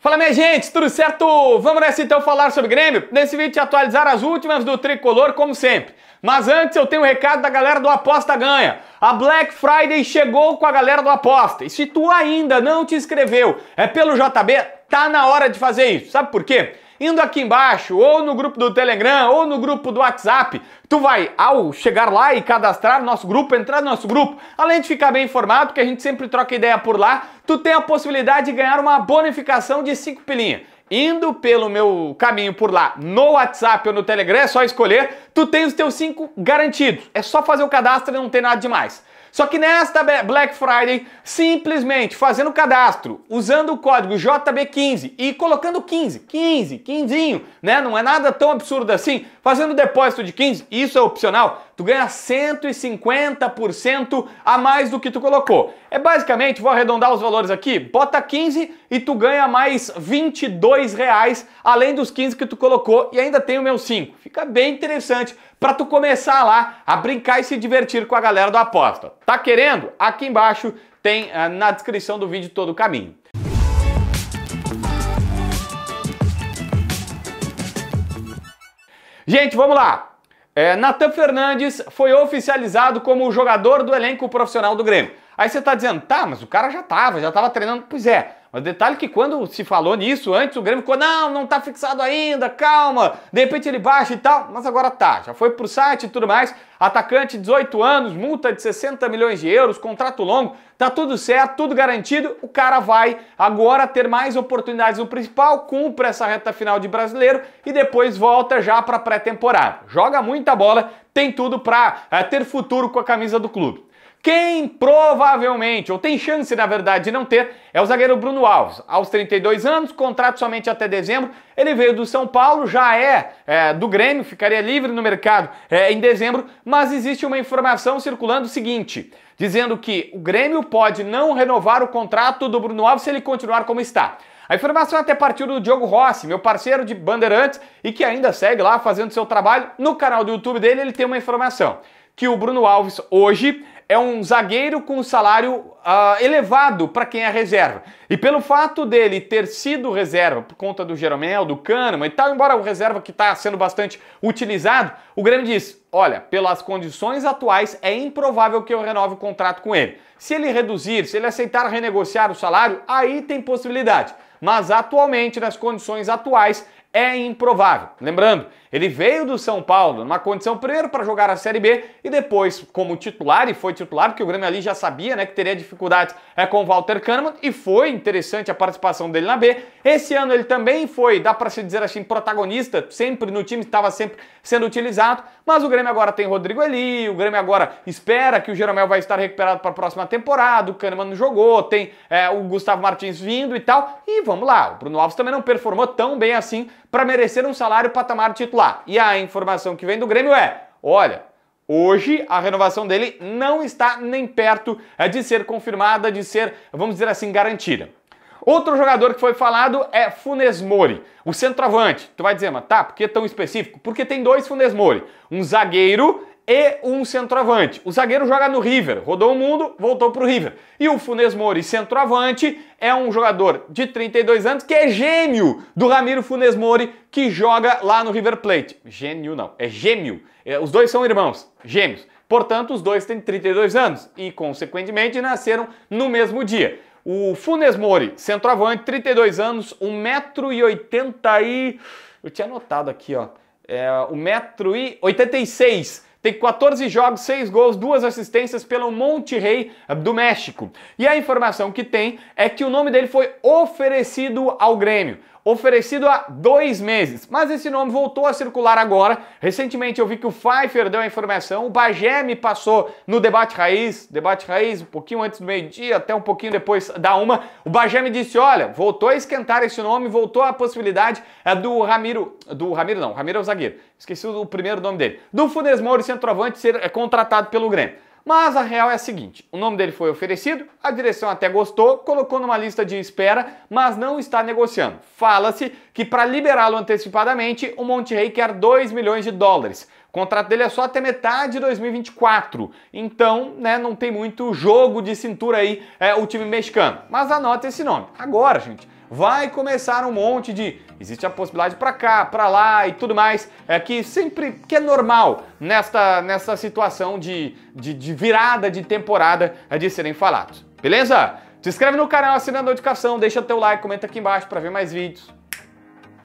Fala minha gente, tudo certo? Vamos nessa então falar sobre Grêmio? Nesse vídeo te atualizar as últimas do Tricolor, como sempre. Mas antes eu tenho um recado da galera do Aposta Ganha. A Black Friday chegou com a galera do Aposta. E se tu ainda não te inscreveu, é pelo JB, tá na hora de fazer isso. Sabe por quê? Indo aqui embaixo, ou no grupo do Telegram, ou no grupo do WhatsApp, tu vai, ao chegar lá e cadastrar nosso grupo, entrar no nosso grupo, além de ficar bem informado, que a gente sempre troca ideia por lá, tu tem a possibilidade de ganhar uma bonificação de 5 pilinha indo pelo meu caminho por lá no WhatsApp ou no Telegram, é só escolher, tu tem os teus 5 garantidos. É só fazer o cadastro e não tem nada demais. Só que nesta Black Friday, simplesmente fazendo cadastro, usando o código JB15 e colocando 15, 15, 15, né? Não é nada tão absurdo assim. Fazendo depósito de 15, isso é opcional tu ganha 150% a mais do que tu colocou. É basicamente, vou arredondar os valores aqui, bota 15 e tu ganha mais 22 reais, além dos 15 que tu colocou e ainda tem o meu 5. Fica bem interessante para tu começar lá a brincar e se divertir com a galera do aposta. Tá querendo? Aqui embaixo tem ah, na descrição do vídeo todo o caminho. Gente, vamos lá! É, Natan Fernandes foi oficializado como o jogador do elenco profissional do Grêmio. Aí você está dizendo, tá, mas o cara já estava, já estava treinando. Pois é, mas detalhe que quando se falou nisso antes, o Grêmio ficou, não, não está fixado ainda, calma, de repente ele baixa e tal, mas agora tá, já foi pro site e tudo mais. Atacante, 18 anos, multa de 60 milhões de euros, contrato longo, tá tudo certo, tudo garantido. O cara vai agora ter mais oportunidades no principal, cumpre essa reta final de brasileiro e depois volta já para pré-temporada. Joga muita bola, tem tudo para é, eh, ter futuro com a camisa do clube. Quem provavelmente, ou tem chance na verdade de não ter, é o zagueiro Bruno Alves. Aos 32 anos, contrato somente até dezembro. Ele veio do São Paulo, já é, é do Grêmio, ficaria livre no mercado é, em dezembro, mas existe uma informação circulando o seguinte, dizendo que o Grêmio pode não renovar o contrato do Bruno Alves se ele continuar como está. A informação até partiu do Diogo Rossi, meu parceiro de Bandeirantes e que ainda segue lá fazendo seu trabalho. No canal do YouTube dele, ele tem uma informação que o Bruno Alves hoje é um zagueiro com salário uh, elevado para quem é reserva. E pelo fato dele ter sido reserva por conta do Jeromel, do Kahneman e tal, embora o reserva que está sendo bastante utilizado, o Grêmio diz, olha, pelas condições atuais é improvável que eu renove o contrato com ele. Se ele reduzir, se ele aceitar renegociar o salário, aí tem possibilidade. Mas atualmente, nas condições atuais, é improvável. Lembrando, ele veio do São Paulo numa condição primeiro para jogar a Série B e depois como titular, e foi titular, porque o Grêmio ali já sabia né, que teria dificuldades é, com o Walter Kahneman, e foi interessante a participação dele na B. Esse ano ele também foi, dá para se dizer assim, protagonista, sempre no time, estava sempre sendo utilizado, mas o Grêmio agora tem Rodrigo Eli, o Grêmio agora espera que o Jeromel vai estar recuperado para a próxima temporada, o Kahneman não jogou, tem é, o Gustavo Martins vindo e tal, e vamos lá, o Bruno Alves também não performou tão bem assim para merecer um salário patamar titular. E a informação que vem do Grêmio é: olha, Hoje, a renovação dele não está nem perto é de ser confirmada, de ser, vamos dizer assim, garantida. Outro jogador que foi falado é Funes Mori, o centroavante. Tu vai dizer, mas tá, por que tão específico? Porque tem dois Funes Mori, um zagueiro e um centroavante. O zagueiro joga no River, rodou o mundo, voltou para o River. E o Funes Mori, centroavante, é um jogador de 32 anos que é gêmeo do Ramiro Funes Mori, que joga lá no River Plate. Gênio não, é gêmeo. É, os dois são irmãos, gêmeos. Portanto, os dois têm 32 anos e, consequentemente, nasceram no mesmo dia. O Funes Mori, centroavante, 32 anos, 1,80m e... Eu tinha anotado aqui, ó. É, 1,86m tem 14 jogos, 6 gols, 2 assistências pelo Monterrey do México. E a informação que tem é que o nome dele foi oferecido ao Grêmio oferecido há dois meses. Mas esse nome voltou a circular agora. Recentemente eu vi que o Pfeiffer deu a informação, o Bagé me passou no debate raiz, debate raiz um pouquinho antes do meio-dia, até um pouquinho depois da uma. O Bagé me disse: olha, voltou a esquentar esse nome, voltou a possibilidade é do Ramiro. Do Ramiro não, Ramiro é o zagueiro. Esqueci o primeiro nome dele. Do Funes Mori, centroavante, ser é, contratado pelo Grêmio. Mas a real é a seguinte: o nome dele foi oferecido, a direção até gostou, colocou numa lista de espera, mas não está negociando. Fala-se que para liberá-lo antecipadamente, o Monterrey quer 2 milhões de dólares. O contrato dele é só até metade de 2024. Então, né, não tem muito jogo de cintura aí é, o time mexicano. Mas anota esse nome. Agora, gente, vai começar um monte de Existe a possibilidade para cá, para lá e tudo mais, é que sempre que é normal nesta, nessa situação de, de, de virada de temporada é de serem falados. Beleza? Se inscreve no canal, assina a notificação, deixa teu like, comenta aqui embaixo para ver mais vídeos.